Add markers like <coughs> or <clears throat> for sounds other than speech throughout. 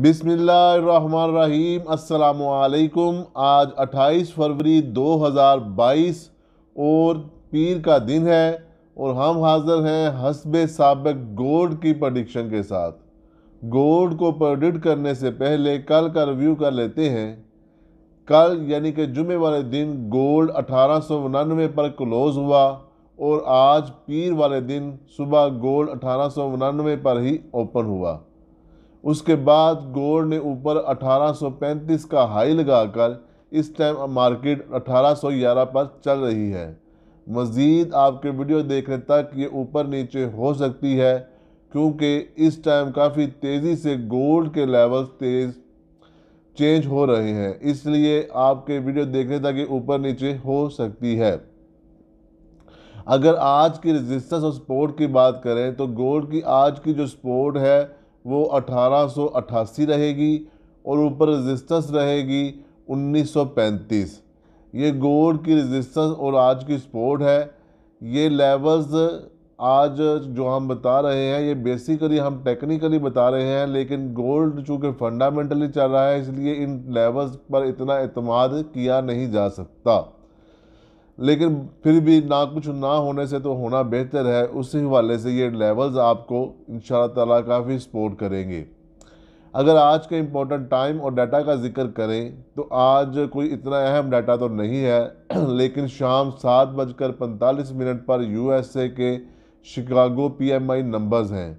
बिसमीम असलकुम आज 28 फरवरी 2022 और पीर का दिन है और हम हाज़िर हैं हसब सबक गोल्ड की प्रडिक्शन के साथ गोल्ड को प्रडिक्ट करने से पहले कल का रिव्यू कर लेते हैं कल यानी कि जुमे वाले दिन गोल्ड अठारह पर क्लोज़ हुआ और आज पीर वाले दिन सुबह गोल्ड अठारह पर ही ओपन हुआ उसके बाद गोर ने ऊपर 1835 का हाई लगाकर इस टाइम मार्केट 1811 पर चल रही है मज़ीद आपके वीडियो देखने तक ये ऊपर नीचे हो सकती है क्योंकि इस टाइम काफ़ी तेज़ी से गोल्ड के लेवल तेज़ चेंज हो रहे हैं इसलिए आपके वीडियो देखने तक ये ऊपर नीचे हो सकती है अगर आज की रजिस्टेंस और सपोर्ट की बात करें तो गोल्ड की आज की जो सपोर्ट है वो 1888 रहेगी और ऊपर रजिस्टेंस रहेगी 1935 ये गोल्ड की रजिस्टेंस और आज की स्पोर्ट है ये लेवल्स आज जो हम बता रहे हैं ये बेसिकली हम टेक्निकली बता रहे हैं लेकिन गोल्ड चूँकि फंडामेंटली चल रहा है इसलिए इन लेवल्स पर इतना अतमाद किया नहीं जा सकता लेकिन फिर भी ना कुछ ना होने से तो होना बेहतर है उसी हवाले से ये लेवल्स आपको इन ताला काफ़ी सपोर्ट करेंगे अगर आज के इम्पोर्टेंट टाइम और डाटा का जिक्र करें तो आज कोई इतना अहम डाटा तो नहीं है <clears throat> लेकिन शाम सात बजकर पैंतालीस मिनट पर यूएसए के शिकागो पीएमआई नंबर्स हैं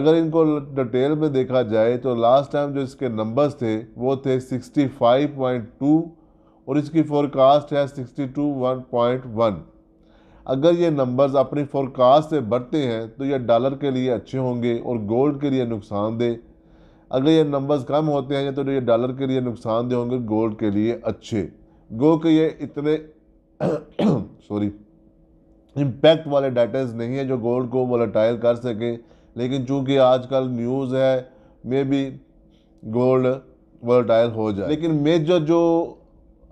अगर इनको डिटेल में देखा जाए तो लास्ट टाइम जो इसके नंबर्स थे वो थे टू और इसकी फोरकास्ट है 62.1 अगर ये नंबर्स अपनी फोरकास्ट से बढ़ते हैं तो ये डॉलर के लिए अच्छे होंगे और गोल्ड के लिए नुकसानदेह अगर ये नंबर्स कम होते हैं तो ये डॉलर के लिए नुकसानदेह होंगे गोल्ड के लिए अच्छे गो के ये इतने सॉरी <coughs> इम्पैक्ट वाले डाटाज नहीं है जो गोल्ड को वोलाटाइल कर सके लेकिन चूंकि आजकल न्यूज़ है मे बी गोल्ड वोलाटाइल हो जाए लेकिन मेजर जो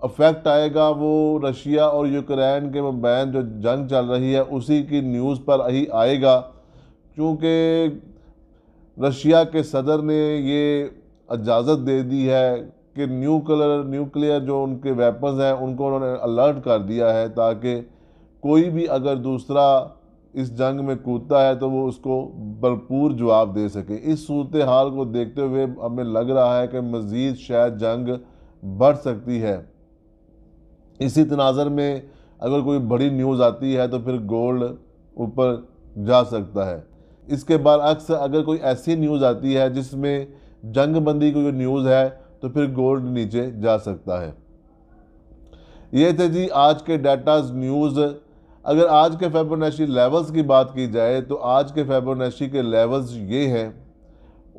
अफेक्ट आएगा वो रशिया और यूक्रेन के बैन जो जंग चल रही है उसी की न्यूज़ पर ही आएगा क्योंकि रशिया के सदर ने ये इजाज़त दे दी है कि न्यूक्लियर न्यूक्लियर जो उनके वेपन्स हैं उनको उन्होंने अलर्ट कर दिया है ताकि कोई भी अगर दूसरा इस जंग में कूदता है तो वो उसको भरपूर जवाब दे सके इस सूरत हाल को देखते हुए हमें लग रहा है कि मज़ीद शायद जंग बढ़ सकती है इसी तनाजर में अगर कोई बड़ी न्यूज़ आती है तो फिर गोल्ड ऊपर जा सकता है इसके बाद अक्सर अगर कोई ऐसी न्यूज़ आती है जिसमें जंग बंदी की न्यूज़ है तो फिर गोल्ड नीचे जा सकता है ये थे जी आज के डाटाज न्यूज़ अगर आज के फेबोनेशी लेवल्स की बात की जाए तो आज के फेबोनेशी के लेवल्स ये हैं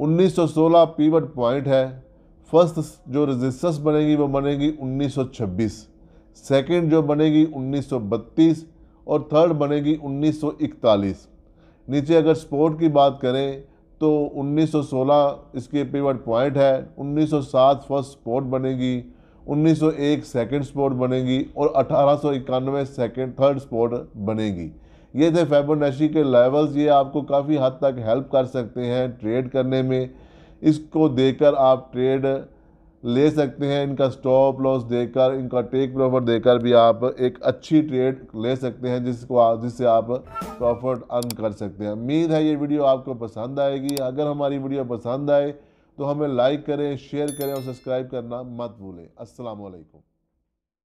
1916 पीवट पॉइंट है फर्स्ट जो रेजिस्टेंस बनेगी वो बनेगी 1926 सेकंड जो बनेगी 1932 और थर्ड बनेगी 1941 नीचे अगर स्पोर्ट की बात करें तो 1916 इसके पेवर्ट पॉइंट है 1907 फर्स्ट स्पोर्ट बनेगी 1901 सेकंड स्पोर्ट बनेगी और अठारह सेकंड थर्ड स्पोर्ट बनेगी ये थे फेबोनेशी के लेवल्स ये आपको काफ़ी हद तक हेल्प कर सकते हैं ट्रेड करने में इसको देकर आप ट्रेड ले सकते हैं इनका स्टॉप लॉस देकर इनका टेक प्रॉफिट देकर भी आप एक अच्छी ट्रेड ले सकते हैं जिसको जिससे आप प्रॉफिट अर्न कर सकते हैं उम्मीद है ये वीडियो आपको पसंद आएगी अगर हमारी वीडियो पसंद आए तो हमें लाइक करें शेयर करें और सब्सक्राइब करना मत भूलें असलकम